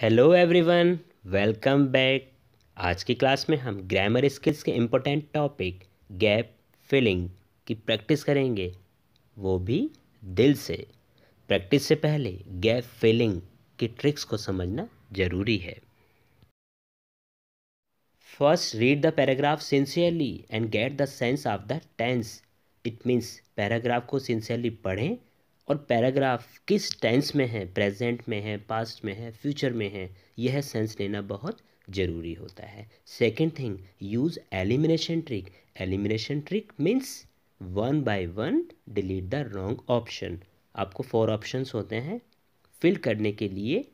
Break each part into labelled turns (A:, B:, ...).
A: Hello everyone welcome back आज की class में हम ग्रामर स्किल्स के इम्पोर्टेंट टॉपिक गैप फिलिंग की प्रैक्टिस करेंगे वो भी दिल से प्रैक्टिस से पहले गैप फिलिंग की ट्रिक्स को समझना ज़रूरी है first read the paragraph sincerely and get the sense of the tense it means paragraph को सिंसियरली पढ़ें और पैराग्राफ किस टेंस में है प्रेजेंट में है पास्ट में है फ्यूचर में है यह सेंस लेना बहुत ज़रूरी होता है second thing use elimination trick elimination trick means one by one delete the wrong option आपको फोर ऑप्शंस होते हैं फिल करने के लिए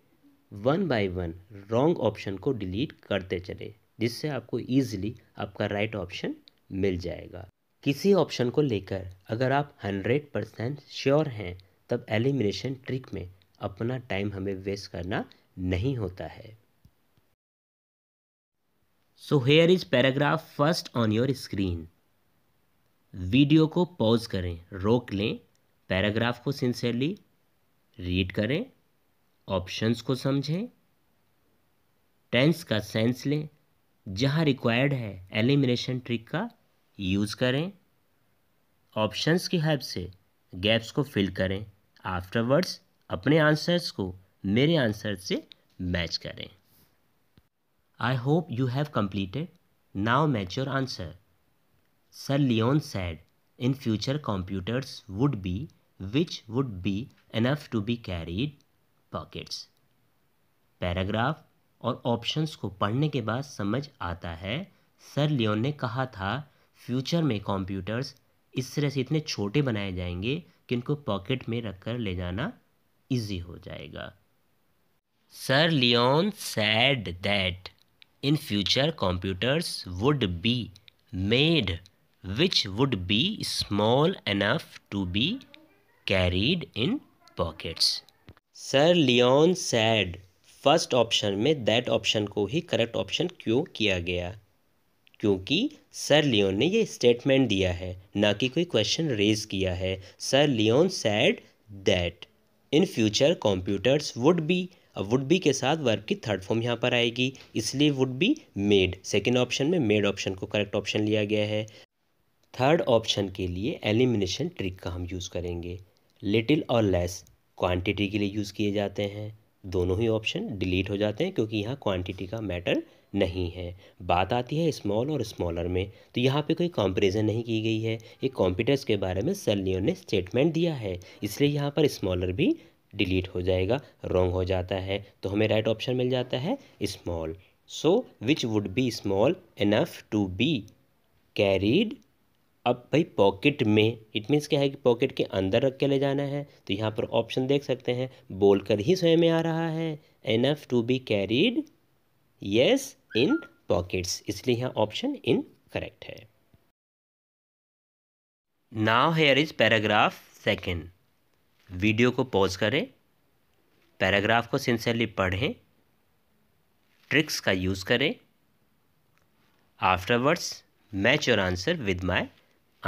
A: one by one wrong option को डिलीट करते चले जिससे आपको ईजिली आपका राइट right ऑप्शन मिल जाएगा किसी ऑप्शन को लेकर अगर आप हंड्रेड परसेंट श्योर हैं तब एलिमिनेशन ट्रिक में अपना टाइम हमें वेस्ट करना नहीं होता है so here is paragraph first on your screen video को पॉज करें रोक लें पैराग्राफ को सिंसियरली रीड करें ऑप्शंस को समझें टेंस का सेंस लें जहाँ रिक्वायर्ड है एलिमिनेशन ट्रिक का यूज़ करें ऑप्शंस की हेल्प से गैप्स को फिल करें आफ्टरवर्ड्स अपने आंसर्स को मेरे आंसर से मैच करें I hope you have completed now match your answer sir Leon said in future computers would be which would be enough to be carried pockets paragraph और options को पढ़ने के बाद समझ आता है सर लियोन ने कहा था फ्यूचर में कंप्यूटर्स इस तरह से इतने छोटे बनाए जाएंगे कि इनको पॉकेट में रख कर ले जाना इजी हो जाएगा sir Leon said that in future computers would be made which would be small enough to be carried in pockets sir Leon said first option में दैट ऑप्शन को ही करेक्ट ऑप्शन क्यों किया गया क्योंकि सर लियोन ने ये statement दिया है ना कि कोई क्वेश्चन रेज किया है sir Leon said that in future computers would be अब वुड बी के साथ वर्ब की थर्ड फॉर्म यहाँ पर आएगी इसलिए would be made second option में मेड ऑप्शन को करेक्ट ऑप्शन लिया गया है थर्ड ऑप्शन के लिए एलिमिनेशन ट्रिक का हम यूज़ करेंगे लिटिल और लेस क्वांटिटी के लिए यूज़ किए जाते हैं दोनों ही ऑप्शन डिलीट हो जाते हैं क्योंकि यहाँ क्वांटिटी का मैटर नहीं है बात आती है स्मॉल और स्मॉलर में तो यहाँ पे कोई कंपेरिजन नहीं की गई है एक कॉम्प्यूटर्स के बारे में सैलियो ने स्टेटमेंट दिया है इसलिए यहाँ पर स्मॉलर भी डिलीट हो जाएगा रॉन्ग हो जाता है तो हमें राइट right ऑप्शन मिल जाता है small so which would be small enough to be carried अब भाई पॉकेट में इट मीन्स क्या है कि पॉकेट के अंदर रख के ले जाना है तो यहाँ पर ऑप्शन देख सकते हैं बोलकर ही स्वयं में आ रहा है enough to be carried yes in pockets इसलिए यहाँ ऑप्शन इन करेक्ट है now here is paragraph second video को पॉज करें पैराग्राफ को सिंसियरली पढ़ें ट्रिक्स का यूज़ करें afterwards match your answer with my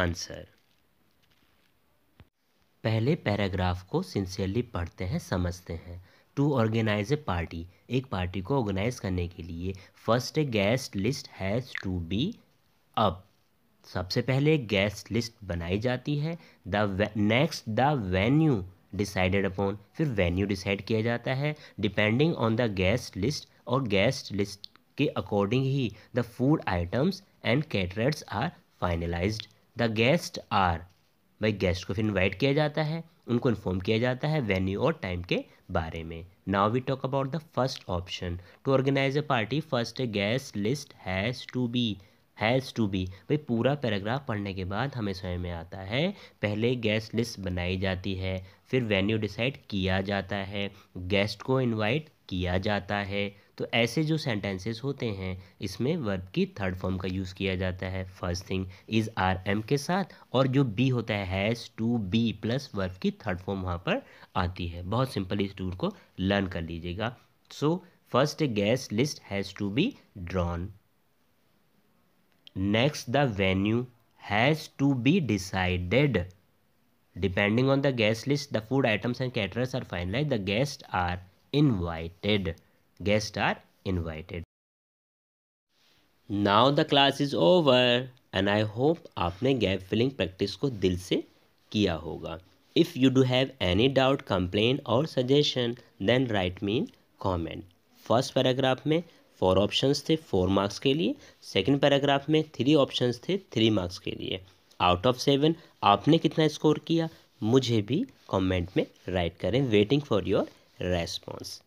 A: answer पहले पैराग्राफ को सिंसियरली पढ़ते हैं समझते हैं टू ऑर्गेनाइज ए पार्टी एक पार्टी को ऑर्गेनाइज करने के लिए first a guest list has to be up सबसे पहले गेस्ट लिस्ट बनाई जाती है the next the venue decided upon फिर वेन्यू डिसाइड किया जाता है depending on the guest list और गेस्ट लिस्ट के अकॉर्डिंग ही the food items and caterers are finalised the guest are भाई गेस्ट को फिर इनवाइट किया जाता है उनको इन्फॉर्म किया जाता है वेन्यू और टाइम के बारे में now we talk about the first option to organise a party first guest list has to be has to be भाई पूरा पैराग्राफ पढ़ने के बाद हमें समय में आता है पहले गेस्ट लिस्ट बनाई जाती है फिर वेन्यू डिसाइड किया जाता है गेस्ट को इनवाइट किया जाता है तो ऐसे जो सेंटेंसेस होते हैं इसमें वर्ब की थर्ड फॉर्म का यूज़ किया जाता है first thing is are am के साथ और जो बी होता है has to be plus verb की थर्ड फॉर्म वहाँ पर आती है बहुत सिंपल इस टूर को लर्न कर लीजिएगा so first guest list has to be drawn next the venue has to be decided depending on the guest list the food items and caterers are finalise the guest are invited guests are invited. Now the class is over and I hope आपने gap filling practice को दिल से किया होगा if you do have any doubt complain और suggestion then write me in comment first paragraph में four options थे four marks के लिए सेकंड पैराग्राफ में थ्री ऑप्शंस थे थ्री मार्क्स के लिए आउट ऑफ सेवन आपने कितना स्कोर किया मुझे भी कमेंट में राइट करें वेटिंग फॉर योर रेस्पॉन्स